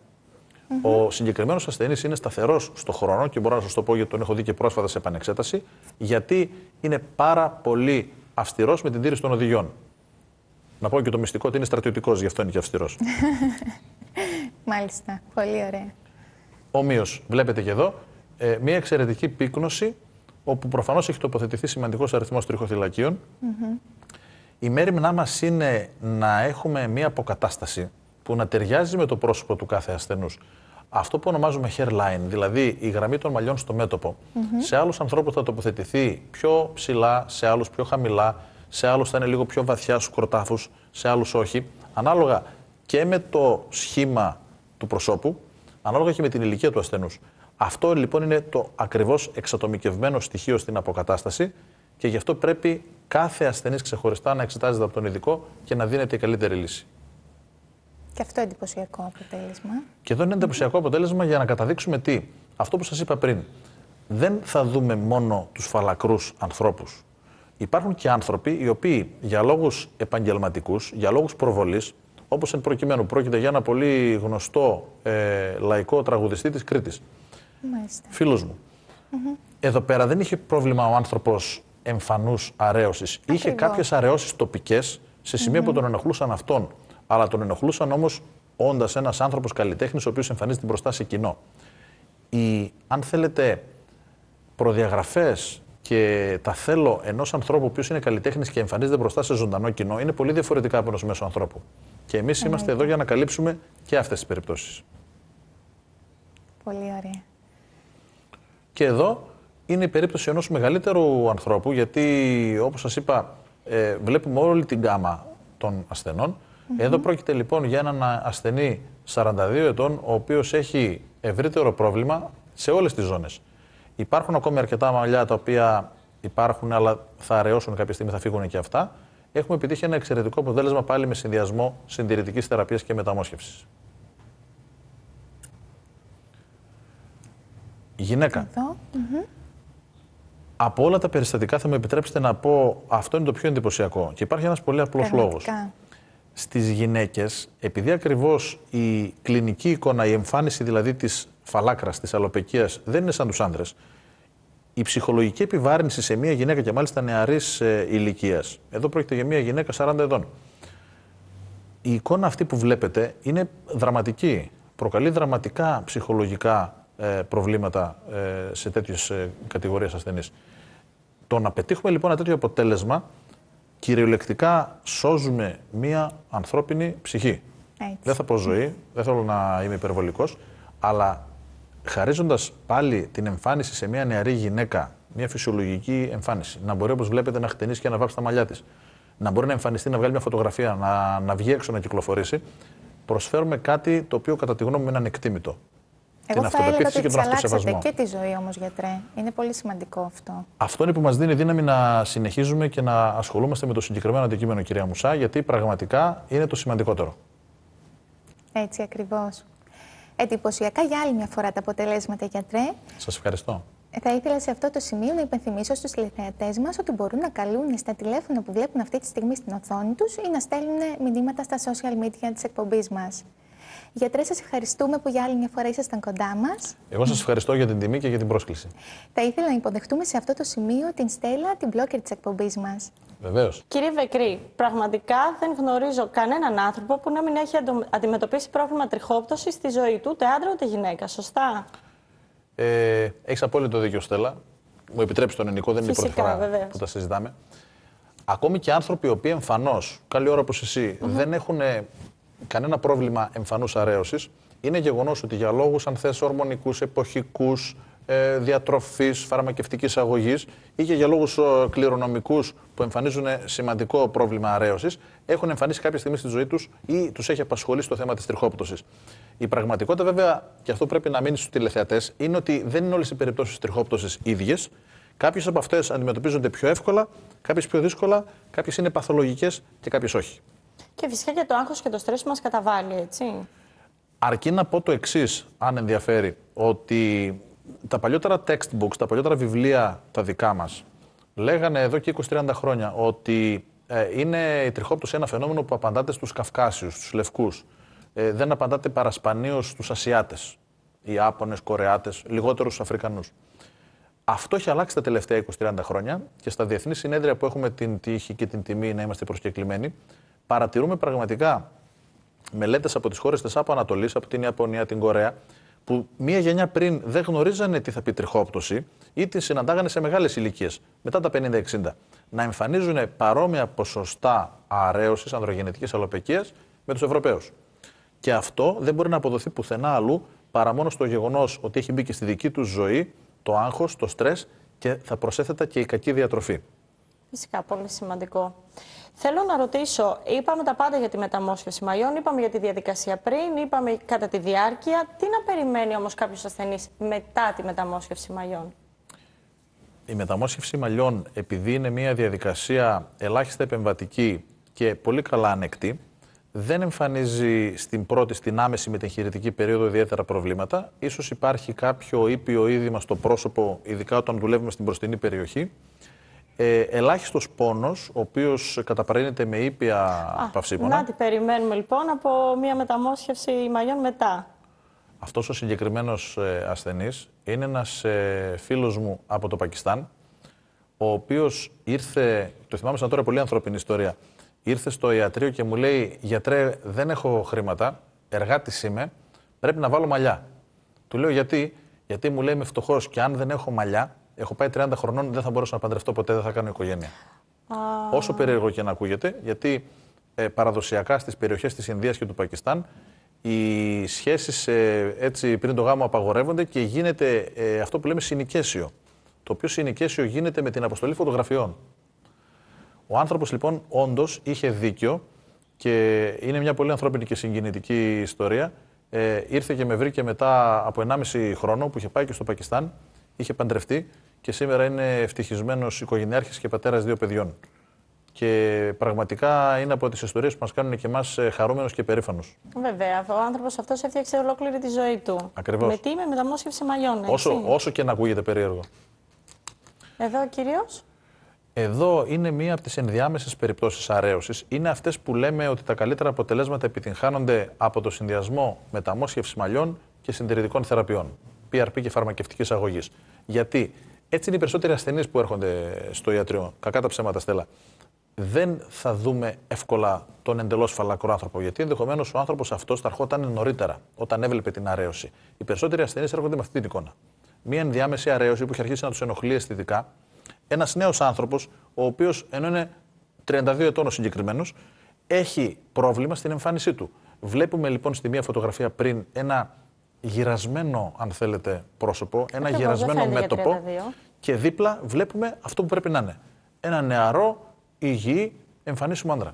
Mm-hmm. Ο συγκεκριμένος ασθενής είναι σταθερός στο χρόνο και μπορώ να σας το πω γιατί τον έχω δει και πρόσφατα σε επανεξέταση, γιατί είναι πάρα πολύ αυστηρός με την τήρηση των οδηγιών. Να πω και το μυστικό ότι είναι στρατιωτικός, γι' αυτό είναι και αυστηρός. Μάλιστα. Πολύ ωραία. Ομοίω, βλέπετε και εδώ, ε, μια εξαιρετική πύκνωση, όπου προφανώς έχει τοποθετηθεί σημαντικός αριθμός τριχοθυλακίων. Mm-hmm. Η μέρημνά μας είναι να έχουμε μια αποκατάσταση που να ταιριάζει με το πρόσωπο του κάθε ασθενούς αυτό που ονομάζουμε hairline, δηλαδή η γραμμή των μαλλιών στο μέτωπο, σε άλλους ανθρώπους θα τοποθετηθεί πιο ψηλά, σε άλλους πιο χαμηλά, σε άλλους θα είναι λίγο πιο βαθιά στους κροτάφους, σε άλλους όχι. Ανάλογα και με το σχήμα του προσώπου, ανάλογα και με την ηλικία του ασθενούς. Αυτό λοιπόν είναι το ακριβώς εξατομικευμένο στοιχείο στην αποκατάσταση και γι' αυτό πρέπει κάθε ασθενής ξεχωριστά να εξετάζεται από τον ειδικό και να δίνεται η καλύτερη λύση. Και αυτό εντυπωσιακό αποτέλεσμα. Και εδώ είναι εντυπωσιακό αποτέλεσμα για να καταδείξουμε τι. Αυτό που σας είπα πριν. Δεν θα δούμε μόνο τους φαλακρούς ανθρώπους. Υπάρχουν και άνθρωποι οι οποίοι για λόγους επαγγελματικούς, για λόγους προβολής, όπως εν προκειμένου πρόκειται για ένα πολύ γνωστό ε, λαϊκό τραγουδιστή της Κρήτης. Φίλος μου. Εδώ πέρα δεν είχε πρόβλημα ο άνθρωπος εμφανούς αρέωσης. Είχε κάποιε αραιώσει τοπικές σε σημεία mm -hmm. που τον ενοχλούσαν αυτόν αλλά τον ενοχλούσαν όμως όντας ένας άνθρωπος καλλιτέχνης, ο οποίος εμφανίζεται μπροστά σε κοινό. Οι, αν θέλετε, προδιαγραφές και τα θέλω ενός ανθρώπου ο οποίος είναι καλλιτέχνης και εμφανίζεται μπροστά σε ζωντανό κοινό είναι πολύ διαφορετικά από ενός μέσου ανθρώπου. Και εμείς είμαστε εδώ για να καλύψουμε και αυτές τις περιπτώσεις. Πολύ ωραία. Και εδώ είναι η περίπτωση ενός μεγαλύτερου ανθρώπου, γιατί όπως σας είπα, ε, βλέπουμε όλη την γάμα των ασθενών. Εδώ πρόκειται λοιπόν για έναν ασθενή 42 ετών, ο οποίος έχει ευρύτερο πρόβλημα σε όλες τις ζώνες. Υπάρχουν ακόμη αρκετά μαλλιά τα οποία υπάρχουν, αλλά θα αραιώσουν κάποια στιγμή, θα φύγουν και αυτά. Έχουμε επιτύχει ένα εξαιρετικό αποτέλεσμα πάλι με συνδυασμό συντηρητικής θεραπείας και μεταμόσχευσης. Γυναίκα. Εδώ. Από όλα τα περιστατικά θα μου επιτρέψετε να πω αυτό είναι το πιο εντυπωσιακό. Και υπάρχει ένας πολύ απλός λόγος στις γυναίκες, επειδή ακριβώς η κλινική εικόνα, η εμφάνιση δηλαδή της φαλάκρας, της αλοπεκίας δεν είναι σαν τους άνδρες, η ψυχολογική επιβάρυνση σε μια γυναίκα και μάλιστα νεαρής ηλικία, ε, ηλικίας, εδώ πρόκειται για μια γυναίκα 40 ετών, η εικόνα αυτή που βλέπετε είναι δραματική, προκαλεί δραματικά ψυχολογικά ε, προβλήματα ε, σε τέτοιες κατηγορίες ασθενείς. Το να πετύχουμε λοιπόν ένα τέτοιο αποτέλεσμα κυριολεκτικά σώζουμε μία ανθρώπινη ψυχή. Δεν θα πω ζωή, δεν θέλω να είμαι υπερβολικός, αλλά χαρίζοντας πάλι την εμφάνιση σε μία νεαρή γυναίκα, μία φυσιολογική εμφάνιση, να μπορεί όπως βλέπετε να χτενίσει και να βάψει τα μαλλιά της, να μπορεί να εμφανιστεί, να βγάλει μια φωτογραφία, να, να βγει έξω να κυκλοφορήσει, προσφέρουμε κάτι το οποίο κατά τη γνώμη μου είναι ανεκτήμητο. Εγώ την θα έλεγα ότι και τον αλλάξατε και τη ζωή όμως γιατρέ. Είναι πολύ σημαντικό αυτό. Αυτό είναι που μας δίνει δύναμη να συνεχίζουμε και να ασχολούμαστε με το συγκεκριμένο αντικείμενο κυρία Μουσά γιατί πραγματικά είναι το σημαντικότερο. Έτσι ακριβώς. Εντυπωσιακά για άλλη μια φορά τα αποτελέσματα γιατρέ. Σας ευχαριστώ. Θα ήθελα σε αυτό το σημείο να υπενθυμίσω στους τηλεθεατές μας ότι μπορούν να καλούν στα τηλέφωνα που βλέπουν αυτή τη στιγμή στην οθόνη τους ή να στέλνουν μηνύματα στα social media της εκπομπής μας. Γιατρέ, σας ευχαριστούμε που για άλλη μια φορά ήσασταν κοντά μας. Εγώ σας ευχαριστώ για την τιμή και για την πρόσκληση. Θα ήθελα να υποδεχτούμε σε αυτό το σημείο την Στέλλα, την μπλόκερ της εκπομπής μας. Βεβαίως. Κύριε Βεκρή, πραγματικά δεν γνωρίζω κανέναν άνθρωπο που να μην έχει αντιμετωπίσει πρόβλημα τριχόπτωσης στη ζωή του, ούτε άντρα ούτε γυναίκα. Σωστά. Ε, έχεις απόλυτο δίκιο, Στέλλα. Μου επιτρέψεις τον ελληνικό, δεν είναι η πρώτη φορά που τα συζητάμε. Ακόμη και άνθρωποι οι οποίοι εμφανώς, καλή ώρα όπως εσύ, δεν έχουν κανένα πρόβλημα εμφανούς αρέωσης. Είναι γεγονός ότι για λόγους, αν θες, ορμονικούς, εποχικούς, ε, διατροφής, φαρμακευτικής αγωγής ή και για λόγους ε, κληρονομικούς που εμφανίζουν σημαντικό πρόβλημα αρέωσης, έχουν εμφανίσει κάποια στιγμή στη ζωή τους ή τους έχει απασχολήσει το θέμα της τριχόπτωσης. Η πραγματικότητα, βέβαια, και αυτό πρέπει να μείνει στους τηλεθεατές, είναι ότι δεν είναι όλες οι περιπτώσεις τριχόπτωσης ίδιες. Κάποιες από αυτές αντιμετωπίζονται πιο εύκολα, κάποιες πιο δύσκολα, κάποιες είναι παθολογικές και κάποιες όχι. Και φυσικά και το άγχος και το στρες μας καταβάλει, έτσι. Αρκεί να πω το εξής, αν ενδιαφέρει, ότι τα παλιότερα textbooks, τα παλιότερα βιβλία τα δικά μας, λέγανε εδώ και 20-30 χρόνια ότι ε, είναι η τριχόπτωση ένα φαινόμενο που απαντάται στους Καυκάσιους, στους Λευκούς. Ε, δεν απαντάτε παρασπανίως στους Ασιάτες, οι Άπωνες, Κορεάτες, λιγότερο στους Αφρικανούς. Αυτό έχει αλλάξει τα τελευταία 20-30 χρόνια και στα διεθνή συνέδρια που έχουμε την τύχη και την τιμή να είμαστε προσκεκλημένοι, παρατηρούμε πραγματικά μελέτες από τις χώρες της Αποανατολή, από την Ιαπωνία, την Κορέα, που μία γενιά πριν δεν γνωρίζανε τι θα πει τριχόπτωση ή τη συναντάγανε σε μεγάλες ηλικίες, μετά τα 50-60, να εμφανίζουν παρόμοια ποσοστά αρέωσης ανδρογενετικής αλλοπαικία με τους Ευρωπαίους. Και αυτό δεν μπορεί να αποδοθεί πουθενά αλλού παρά μόνο στο γεγονός ότι έχει μπει και στη δική τους ζωή το άγχος, το στρες και θα προσέθετα και η κακή διατροφή. Φυσικά, πολύ σημαντικό. Θέλω να ρωτήσω, είπαμε τα πάντα για τη μεταμόσχευση μαλλιών, είπαμε για τη διαδικασία πριν, είπαμε κατά τη διάρκεια. Τι να περιμένει όμως κάποιος ασθενής μετά τη μεταμόσχευση μαλλιών. Η μεταμόσχευση μαλλιών, επειδή είναι μια διαδικασία ελάχιστα επεμβατική και πολύ καλά ανεκτή, δεν εμφανίζει στην πρώτη, στην άμεση μετεχειρητική περίοδο ιδιαίτερα προβλήματα. Ίσως υπάρχει κάποιο ήπιο είδημα στο πρόσωπο, ειδικά όταν δουλεύουμε στην προστινή περιοχή, ε, ελάχιστος πόνος, ο οποίος καταπραίνεται με ήπια παυσίμωνα. Να τη περιμένουμε λοιπόν από μια μεταμόσχευση μαγιών μετά. Αυτός ο συγκεκριμένος ε, ασθενής είναι ένας ε, φίλος μου από το Πακιστάν, ο οποίος ήρθε. Το θυμάμαι σαν τώρα πολύ ανθρώπινη ιστορία. Ήρθε στο ιατρείο και μου λέει: Γιατρέ, δεν έχω χρήματα, εργάτης είμαι, πρέπει να βάλω μαλλιά. Του λέω γιατί, γιατί μου λέει είμαι φτωχός και αν δεν έχω μαλλιά, Έχω πάει 30 χρονών, δεν θα μπορέσω να παντρευτώ ποτέ, δεν θα κάνω οικογένεια. Oh. Όσο περίεργο και να ακούγεται, γιατί ε, παραδοσιακά στις περιοχές της Ινδίας και του Πακιστάν οι σχέσεις ε, έτσι πριν το γάμο απαγορεύονται και γίνεται ε, αυτό που λέμε συνοικέσιο. Το οποίο συνοικέσιο γίνεται με την αποστολή φωτογραφιών. Ο άνθρωπος λοιπόν όντως είχε δίκιο και είναι μια πολύ ανθρώπινη και συγκινητική ιστορία. Ε, ήρθε και με βρήκε μετά από 1,5 χρόνο που είχε πάει και στο Πακιστάν είχε παντρευτεί και σήμερα είναι ευτυχισμένος οικογενειάρχης και πατέρας δύο παιδιών. Και πραγματικά είναι από τις ιστορίες που μας κάνουν και εμάς ε, χαρούμενο και περήφανους. Βέβαια. Ο άνθρωπος αυτός έφτιαξε ολόκληρη τη ζωή του. Ακριβώς. Με τι, με μεταμόσχευση μαλλιών. Όσο, όσο και να ακούγεται περίεργο. Εδώ κυρίως. Εδώ είναι μία από τις ενδιάμεσες περιπτώσεις αρέωσης. Είναι αυτές που λέμε ότι τα καλύτερα αποτελέσματα επιτυγχάνονται από το συνδυασμό μεταμόσχευση μαλλιών και συντηρητικών θεραπείων. PRP και φαρμακευτικής αγωγής. Γιατί έτσι είναι οι περισσότεροι ασθενείς που έρχονται στο ιατρείο. Κακά τα ψέματα, Στέλλα. Δεν θα δούμε εύκολα τον εντελώς φαλακρό άνθρωπο. Γιατί ενδεχομένως ο άνθρωπος αυτός θα ερχόταν νωρίτερα, όταν έβλεπε την αρέωση. Οι περισσότεροι ασθενείς έρχονται με αυτή την εικόνα. Μία ενδιάμεση αρέωση που έχει αρχίσει να τους ενοχλεί αισθητικά. Ένας νέος άνθρωπος, ο οποίος ενώ είναι 32 ετών ο συγκεκριμένος, έχει πρόβλημα στην εμφάνισή του. Βλέπουμε λοιπόν στη μία φωτογραφία πριν ένα γυρασμένο, αν θέλετε, πρόσωπο, ένα γυρασμένο μέτωπο και δίπλα βλέπουμε αυτό που πρέπει να είναι. Ένα νεαρό, υγιή, εμφανίσουμε άντρα.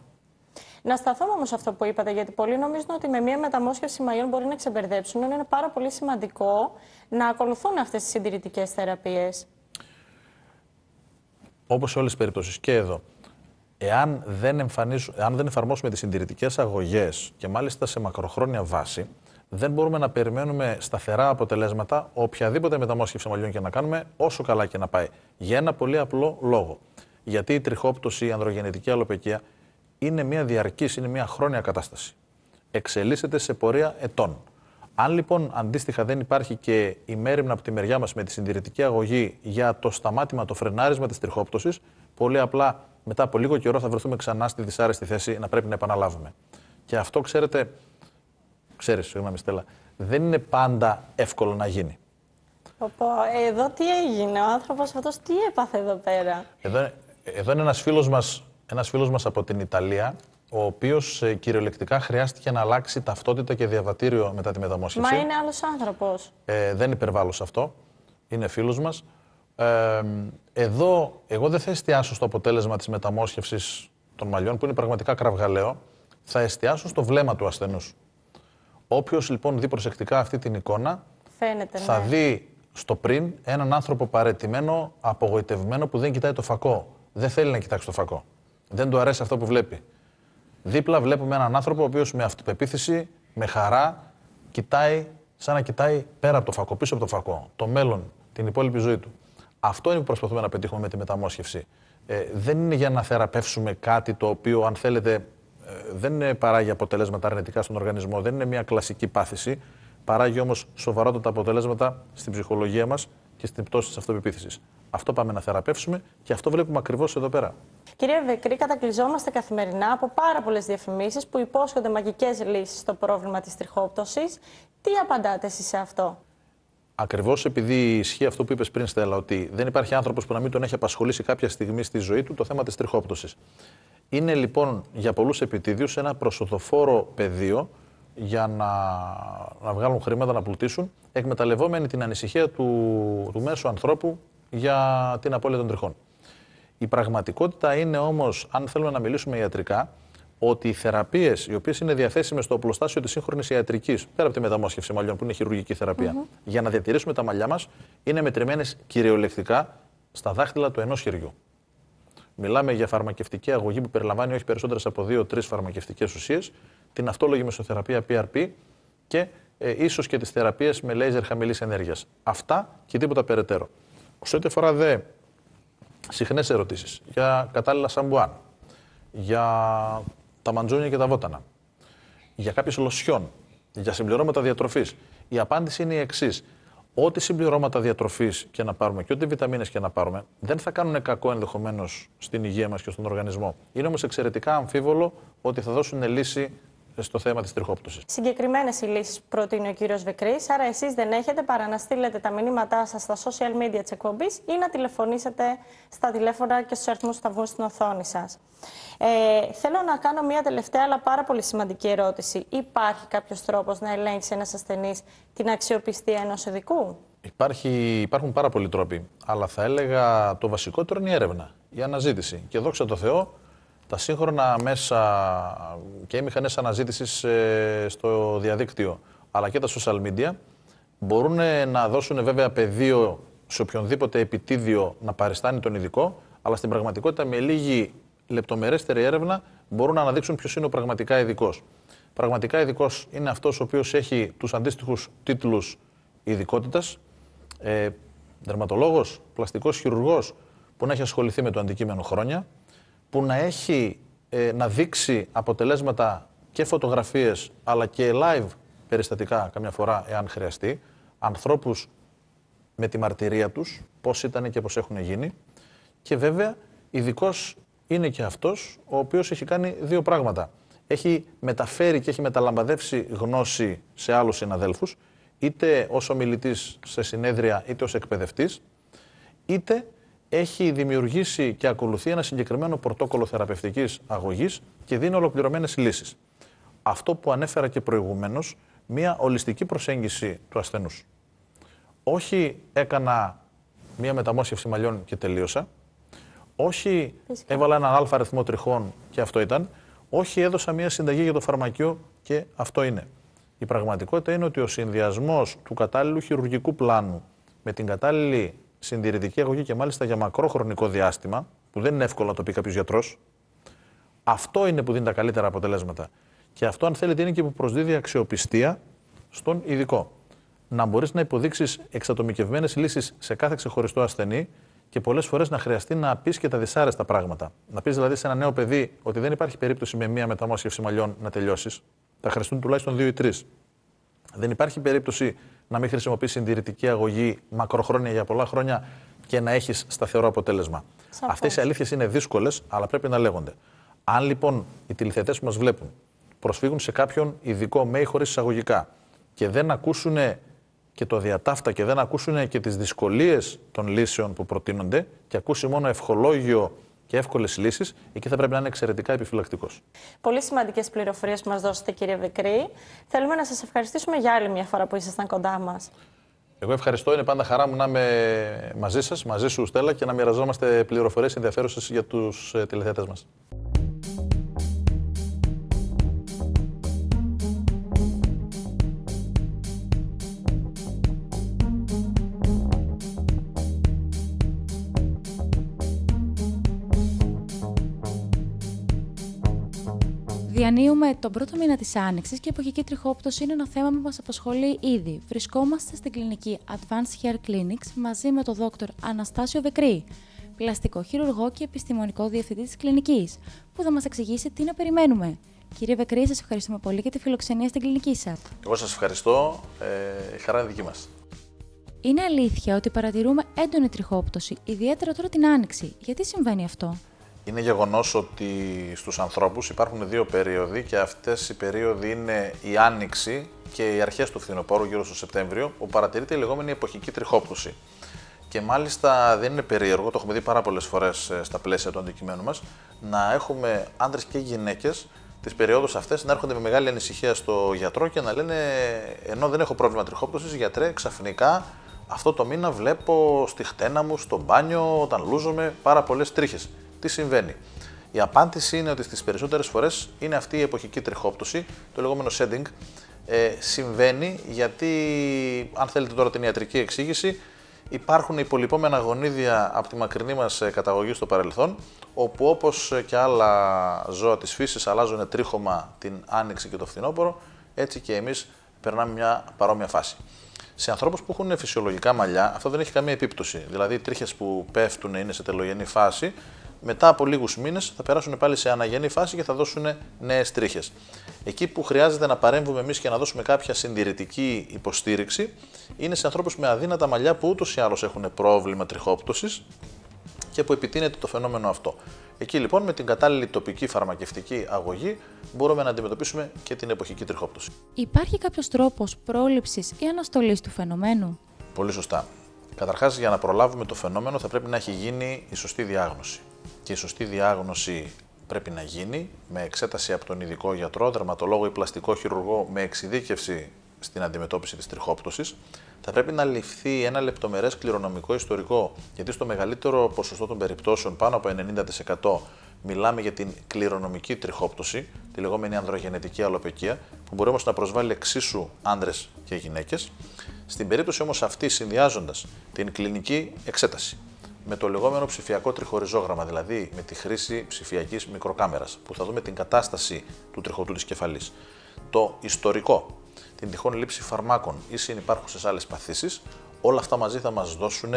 Να σταθώ όμως σε αυτό που είπατε, γιατί πολλοί νομίζουν ότι με μία μεταμόσχευση μαγείων μπορεί να ξεμπερδέψουν. Είναι πάρα πολύ σημαντικό να ακολουθούν αυτές τις συντηρητικές θεραπείες. Όπως σε όλες τις περιπτώσεις και εδώ. Εάν δεν, εάν δεν εφαρμόσουμε τις συντηρητικές αγωγές και μάλιστα σε μακροχρόνια βάση, δεν μπορούμε να περιμένουμε σταθερά αποτελέσματα οποιαδήποτε μεταμόσχευση μαλλιών και να κάνουμε, όσο καλά και να πάει. Για ένα πολύ απλό λόγο. Γιατί η τριχόπτωση, η ανδρογεννητική αλλοπαικία είναι μια διαρκής, είναι μια χρόνια κατάσταση. Εξελίσσεται σε πορεία ετών. Αν λοιπόν αντίστοιχα δεν υπάρχει και η μέρημνα από τη μεριά μας με τη συντηρητική αγωγή για το σταμάτημα, το φρενάρισμα της τριχόπτωσης, πολύ απλά μετά από λίγο καιρό θα βρεθούμε ξανά στη δυσάρεστη θέση να πρέπει να επαναλάβουμε. Και αυτό, ξέρετε, Ξέρεις, συγγνώμη Στέλλα, δεν είναι πάντα εύκολο να γίνει. Οπό, ε, εδώ τι έγινε, ο άνθρωπος, αυτός τι έπαθε εδώ πέρα. Εδώ, εδώ είναι ένας φίλος μας από την Ιταλία, ο οποίος ε, κυριολεκτικά χρειάστηκε να αλλάξει ταυτότητα και διαβατήριο μετά τη μεταμόσχευση. Μα είναι άλλος άνθρωπος. Ε, δεν υπερβάλλω σε αυτό. Είναι φίλος μας. Ε, εδώ, εγώ δεν θα εστιάσω στο αποτέλεσμα της μεταμόσχευσης των μαλλιών, που είναι πραγματικά κραυγαλαίο. Θα εστιάσω στο βλέμμα του ασθενούς. Όποιος λοιπόν δει προσεκτικά αυτή την εικόνα, Φαίνεται, θα ναι. δει στο πριν έναν άνθρωπο παρετημένο, απογοητευμένο που δεν κοιτάει το φακό. Δεν θέλει να κοιτάξει το φακό. Δεν του αρέσει αυτό που βλέπει. Δίπλα βλέπουμε έναν άνθρωπο ο οποίος με αυτοπεποίθηση, με χαρά, κοιτάει σαν να κοιτάει πέρα από το φακό, πίσω από το φακό, το μέλλον, την υπόλοιπη ζωή του. Αυτό είναι που προσπαθούμε να πετύχουμε με τη μεταμόσχευση. Ε, δεν είναι για να θεραπεύσουμε κάτι το οποίο, αν θέλετε, ε, δεν παράγει αποτελέσματα αρνητικά στον οργανισμό, δεν είναι μια κλασική πάθηση. Παράγει όμως σοβαρότατα αποτελέσματα στην ψυχολογία μας και στην πτώση της αυτοπεποίθησης. Αυτό πάμε να θεραπεύσουμε και αυτό βλέπουμε ακριβώς εδώ πέρα. Κύριε Βεκρή, κατακλυζόμαστε καθημερινά από πάρα πολλές διαφημίσεις που υπόσχονται μαγικές λύσεις στο πρόβλημα της τριχόπτωσης. Τι απαντάτε εσείς σε αυτό. Ακριβώς επειδή ισχύει αυτό που είπες πριν, Στέλλα, ότι δεν υπάρχει άνθρωπος που να μην τον έχει απασχολήσει κάποια στιγμή στη ζωή του το θέμα της τριχόπτωσης. Είναι λοιπόν για πολλούς επιτίδιους ένα προσωδοφόρο πεδίο για να, να βγάλουν χρήματα, να πλουτίσουν, εκμεταλλευόμενοι την ανησυχία του, του μέσου ανθρώπου για την απώλεια των τριχών. Η πραγματικότητα είναι όμως, αν θέλουμε να μιλήσουμε ιατρικά, ότι οι θεραπείες οι οποίες είναι διαθέσιμες στο οπλοστάσιο της σύγχρονης ιατρικής, πέρα από τη μεταμόσχευση μαλλιών που είναι χειρουργική θεραπεία, για να διατηρήσουμε τα μαλλιά μας, είναι μετρημένες κυριολεκτικά στα δάχτυλα του ενός χεριού. Μιλάμε για φαρμακευτική αγωγή που περιλαμβάνει όχι περισσότερες από 2-3 φαρμακευτικές ουσίες, την αυτόλογη μεσοθεραπεία PRP και ε, ίσως και τις θεραπείες με λέιζερ χαμηλής ενέργειας. Αυτά και τίποτα περαιτέρω. Σε ό,τι αφορά δε συχνές ερωτήσεις για κατάλληλα σαμπουάν, για τα μαντζούνια και τα βότανα, για κάποιες λοσιόν, για συμπληρώματα διατροφής, η απάντηση είναι η εξής ό,τι συμπληρώματα διατροφής και να πάρουμε και ό,τι βιταμίνες και να πάρουμε, δεν θα κάνουν κακό ενδεχομένως στην υγεία μας και στον οργανισμό. Είναι όμως εξαιρετικά αμφίβολο ότι θα δώσουν λύση στο θέμα της τριχόπτωσης. Συγκεκριμένες οι λύσεις προτείνει ο κύριος Βεκρής. Άρα, εσείς δεν έχετε παρά να στείλετε τα μηνύματά σας στα social media της εκπομπής ή να τηλεφωνήσετε στα τηλέφωνα και στους αριθμούς που θα βγουν στην οθόνη σας. Ε, θέλω να κάνω μια τελευταία αλλά πάρα πολύ σημαντική ερώτηση. Υπάρχει κάποιος τρόπος να ελέγξεις ένας ασθενής την αξιοπιστία ενός ειδικού. Υπάρχει, υπάρχουν πάρα πολλοί τρόποι. Αλλά θα έλεγα το βασικότερο είναι η έρευνα, η αναζήτηση. Και δόξα τω Θεώ, τα σύγχρονα μέσα και οι μηχανές αναζήτησης ε, στο διαδίκτυο αλλά και τα social media μπορούν ε, να δώσουν βέβαια πεδίο σε οποιονδήποτε επιτίδιο να παριστάνει τον ειδικό, αλλά στην πραγματικότητα με λίγη λεπτομερέστερη έρευνα μπορούν να αναδείξουν ποιος είναι ο πραγματικά ειδικός. Πραγματικά ειδικός είναι αυτός ο οποίος έχει τους αντίστοιχους τίτλους ειδικότητας, ε, δερματολόγος, πλαστικός χειρουργός, που να έχει ασχοληθεί με το αντικείμενο χρόνια, που να έχει ε, να δείξει αποτελέσματα και φωτογραφίες αλλά και live περιστατικά καμιά φορά εάν χρειαστεί, ανθρώπους με τη μαρτυρία τους, πώς ήταν και πώς έχουν γίνει και βέβαια ειδικός είναι και αυτός ο οποίος έχει κάνει δύο πράγματα. Έχει μεταφέρει και έχει μεταλαμπαδεύσει γνώση σε άλλους συναδέλφους, είτε ως ομιλητής σε συνέδρια, είτε ως εκπαιδευτής, είτε έχει δημιουργήσει και ακολουθεί ένα συγκεκριμένο πρωτόκολλο θεραπευτικής αγωγής και δίνει ολοκληρωμένες λύσεις. Αυτό που ανέφερα και προηγουμένως, μια ολιστική προσέγγιση του ασθενούς. Όχι έκανα μια μεταμόσχευση μαλλιών και τελείωσα. Όχι έβαλα έναν αλφα αριθμό τριχών και αυτό ήταν. Όχι έδωσα μια συνταγή για το φαρμακείο και αυτό είναι. Η πραγματικότητα είναι ότι ο συνδυασμός του κατάλληλου χειρουργικού πλάνου με την κατάλληλη συντηρητική αγωγή και μάλιστα για μακρόχρονικό διάστημα, που δεν είναι εύκολο να το πει κάποιος γιατρός, αυτό είναι που δίνει τα καλύτερα αποτελέσματα. Και αυτό, αν θέλετε, είναι και που προσδίδει αξιοπιστία στον ειδικό. Να μπορείς να υποδείξεις εξατομικευμένες λύσεις σε κάθε ξεχωριστό ασθενή και πολλές φορές να χρειαστεί να πεις και τα δυσάρεστα πράγματα. Να πεις δηλαδή σε ένα νέο παιδί ότι δεν υπάρχει περίπτωση με μία μεταμόσχευση μαλλιών να τελειώσεις. Θα χρειαστούν τουλάχιστον δύο ή τρεις. Δεν υπάρχει περίπτωση να μην χρησιμοποιείς συντηρητική αγωγή μακροχρόνια για πολλά χρόνια και να έχεις σταθερό αποτέλεσμα. Αυτές οι αλήθειες είναι δύσκολες, αλλά πρέπει να λέγονται. Αν λοιπόν οι τηλεθετέ που μας βλέπουν προσφύγουν σε κάποιον ειδικό ΜΕΙ χωρίς εισαγωγικά και δεν ακούσουν και το διατάφτα και δεν ακούσουν και τις δυσκολίες των λύσεων που προτείνονται και ακούσει μόνο ευχολόγιο και εύκολες λύσεις, εκεί θα πρέπει να είναι εξαιρετικά επιφυλακτικός. Πολύ σημαντικές πληροφορίες που μας δώσετε, κύριε Βεκρή. Θέλουμε να σας ευχαριστήσουμε για άλλη μια φορά που ήσασταν κοντά μας. Εγώ ευχαριστώ. Είναι πάντα χαρά μου να είμαι μαζί σας, μαζί σου, Στέλλα, και να μοιραζόμαστε πληροφορίες ενδιαφέρουσες για τους ε, τηλεθέτε μας. διανύουμε τον πρώτο μήνα της Άνοιξης και η εποχική τριχόπτωση είναι ένα θέμα που μας απασχολεί ήδη. Βρισκόμαστε στην κλινική Advanced Hair Clinics μαζί με τον δόκτωρ Αναστάσιο Βεκρή, πλαστικό χειρουργό και επιστημονικό διευθυντή της κλινικής, που θα μας εξηγήσει τι να περιμένουμε. Κύριε Βεκρή, σας ευχαριστούμε πολύ για τη φιλοξενία στην κλινική σας. Εγώ σας ευχαριστώ. Ε, χαρά είναι δική μας. Είναι αλήθεια ότι παρατηρούμε έντονη τριχόπτωση, ιδιαίτερα τώρα την Άνοιξη. Γιατί συμβαίνει αυτό. Είναι γεγονός ότι στους ανθρώπους υπάρχουν δύο περίοδοι και αυτές οι περίοδοι είναι η άνοιξη και οι αρχές του φθινοπόρου, γύρω στο Σεπτέμβριο, που παρατηρείται η λεγόμενη εποχική τριχόπτωση. Και μάλιστα δεν είναι περίεργο, το έχουμε δει πάρα πολλές φορές ε, στα πλαίσια του αντικειμένου μας, να έχουμε άντρε και γυναίκες τις περιόδους αυτές να έρχονται με μεγάλη ανησυχία στο γιατρό και να λένε: Ενώ δεν έχω πρόβλημα τριχόπτωσης, γιατρέ, ξαφνικά αυτό το μήνα βλέπω στη χτένα μου, στο μπάνιο, όταν λούζομαι, πάρα πολλές τρίχες τι συμβαίνει. Η απάντηση είναι ότι στις περισσότερες φορές είναι αυτή η εποχική τριχόπτωση, το λεγόμενο shedding, Ε, συμβαίνει γιατί, αν θέλετε τώρα την ιατρική εξήγηση, υπάρχουν υπολοιπόμενα γονίδια από τη μακρινή μας ε, καταγωγή στο παρελθόν, όπου όπως ε, και άλλα ζώα της φύσης αλλάζουν τρίχωμα την άνοιξη και το φθινόπωρο, έτσι και εμείς περνάμε μια παρόμοια φάση. Σε ανθρώπους που έχουν φυσιολογικά μαλλιά, αυτό δεν έχει καμία επίπτωση. Δηλαδή, οι τρίχες που πέφτουν είναι σε τελογενή φάση μετά από λίγους μήνες θα περάσουν πάλι σε αναγενή φάση και θα δώσουν νέες τρίχες. Εκεί που χρειάζεται να παρέμβουμε εμείς και να δώσουμε κάποια συντηρητική υποστήριξη είναι σε ανθρώπους με αδύνατα μαλλιά που ούτως ή άλλως έχουν πρόβλημα τριχόπτωσης και που επιτείνεται το φαινόμενο αυτό. Εκεί λοιπόν με την κατάλληλη τοπική φαρμακευτική αγωγή μπορούμε να αντιμετωπίσουμε και την εποχική τριχόπτωση. Υπάρχει κάποιος τρόπος πρόληψης ή αναστολής του φαινομένου. Πολύ σωστά. Καταρχάς, για να προλάβουμε το φαινόμενο θα πρέπει να έχει γίνει η σωστή διάγνωση και η σωστή διάγνωση πρέπει να γίνει με εξέταση από τον ειδικό γιατρό, δερματολόγο ή πλαστικό χειρουργό με εξειδίκευση στην αντιμετώπιση της τριχόπτωσης. θα πρέπει να ληφθεί ένα λεπτομερές κληρονομικό ιστορικό, γιατί στο μεγαλύτερο ποσοστό των περιπτώσεων, πάνω από 90%, μιλάμε για την κληρονομική τριχόπτωση, τη λεγόμενη ανδρογενετική αλλοπαικία, που μπορεί όμως να προσβάλλει εξίσου άντρε και γυναίκες. Στην περίπτωση όμως αυτή, συνδυάζοντας την κλινική εξέταση, με το λεγόμενο ψηφιακό τριχοριζόγραμμα, δηλαδή με τη χρήση ψηφιακής μικροκάμερας, που θα δούμε την κατάσταση του τριχωτού της κεφαλής, το ιστορικό, την τυχόν λήψη φαρμάκων ή συνυπάρχουσες άλλες παθήσεις, όλα αυτά μαζί θα μας δώσουν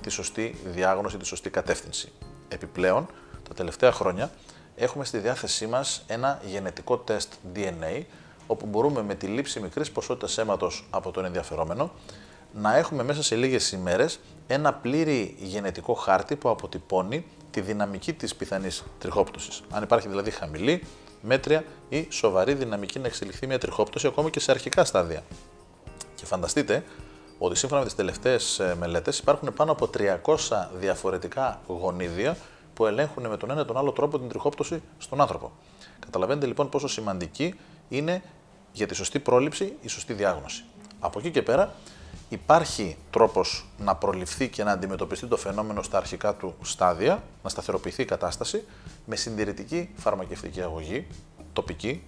τη σωστή διάγνωση, τη σωστή κατεύθυνση. Επιπλέον, τα τελευταία χρόνια έχουμε στη διάθεσή μας ένα γενετικό τεστ DNA, όπου μπορούμε με τη λήψη μικρής ποσότητας αίματος από τον ενδιαφερόμενο να έχουμε μέσα σε λίγες ημέρες ένα πλήρη γενετικό χάρτη που αποτυπώνει τη δυναμική της πιθανής τριχόπτωσης. Αν υπάρχει δηλαδή χαμηλή, μέτρια ή σοβαρή δυναμική να εξελιχθεί μια τριχόπτωση ακόμη και σε αρχικά στάδια. Και φανταστείτε ότι σύμφωνα με τις τελευταίες ε, μελέτες υπάρχουν πάνω από 300 διαφορετικά γονίδια που ελέγχουν με τον ένα τον άλλο τρόπο την τριχόπτωση στον άνθρωπο. Καταλαβαίνετε λοιπόν πόσο σημαντική είναι για τη σωστή πρόληψη η σωστή διάγνωση. Από εκεί και πέρα υπάρχει τρόπος να προληφθεί και να αντιμετωπιστεί το φαινόμενο στα αρχικά του στάδια, να σταθεροποιηθεί η κατάσταση, με συντηρητική φαρμακευτική αγωγή, τοπική,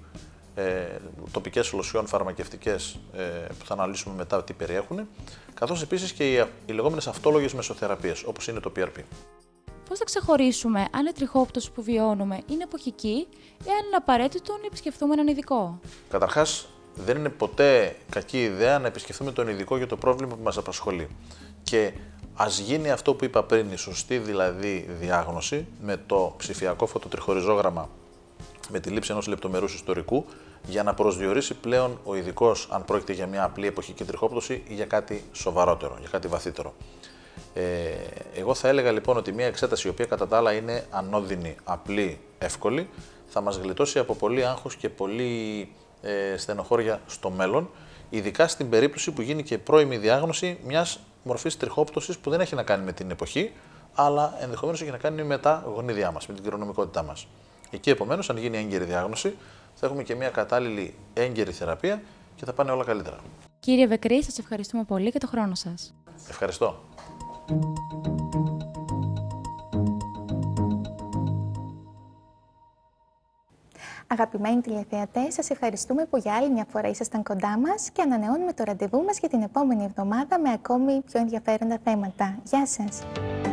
ε, τοπικές ολοσιών φαρμακευτικές ε, που θα αναλύσουμε μετά τι περιέχουν, καθώς επίσης και οι, οι λεγόμενες αυτόλογες μεσοθεραπείες, όπως είναι το PRP. Πώς θα ξεχωρίσουμε αν η τριχόπτωση που βιώνουμε είναι εποχική ή αν είναι απαραίτητο να επισκεφθούμε έναν ειδικό. Καταρχάς, δεν είναι ποτέ κακή ιδέα να επισκεφθούμε τον ειδικό για το πρόβλημα που μας απασχολεί. Και ας γίνει αυτό που είπα πριν, η σωστή δηλαδή διάγνωση με το ψηφιακό φωτοτριχοριζόγραμμα με τη λήψη ενός λεπτομερούς ιστορικού για να προσδιορίσει πλέον ο ειδικός αν πρόκειται για μια απλή εποχική τριχόπτωση ή για κάτι σοβαρότερο, για κάτι βαθύτερο. Ε, εγώ θα έλεγα λοιπόν ότι μια εξέταση η οποία κατά τα άλλα είναι ανώδυνη, απλή, εύκολη θα μας γλιτώσει από πολύ άγχος και πολύ ε, στενοχώρια στο μέλλον, ειδικά στην περίπτωση που γίνει και πρώιμη διάγνωση μιας μορφής τριχόπτωσης που δεν έχει να κάνει με την εποχή, αλλά ενδεχομένως έχει να κάνει με τα γονίδια μας, με την κληρονομικότητά μας. Εκεί επομένως, αν γίνει έγκαιρη διάγνωση, θα έχουμε και μια κατάλληλη έγκαιρη θεραπεία και θα πάνε όλα καλύτερα. Κύριε Βεκρή, σας ευχαριστούμε πολύ για το χρόνο σας. Ευχαριστώ. Αγαπημένοι τηλεθεατές, σας ευχαριστούμε που για άλλη μια φορά ήσασταν κοντά μας και ανανεώνουμε το ραντεβού μας για την επόμενη εβδομάδα με ακόμη πιο ενδιαφέροντα θέματα. Γεια σας.